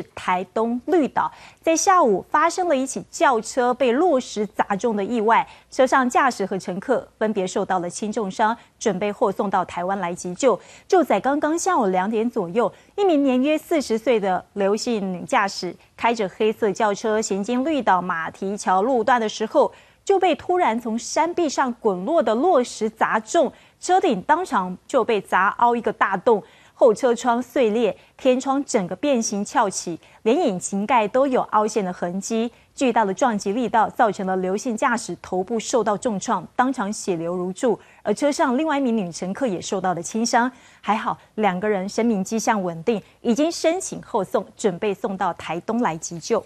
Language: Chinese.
是台东绿岛，在下午发生了一起轿车被落石砸中的意外，车上驾驶和乘客分别受到了轻重伤，准备后送到台湾来急救。就在刚刚下午两点左右，一名年约四十岁的刘姓女驾驶，开着黑色轿车行经绿岛马蹄桥路段的时候，就被突然从山壁上滚落的落石砸中，车顶当场就被砸凹一个大洞。后车窗碎裂，天窗整个变形翘起，连引擎盖都有凹陷的痕迹。巨大的撞击力道造成了刘姓驾驶头部受到重创，当场血流如注。而车上另外一名女乘客也受到了轻伤，还好两个人生命迹象稳定，已经申请后送，准备送到台东来急救。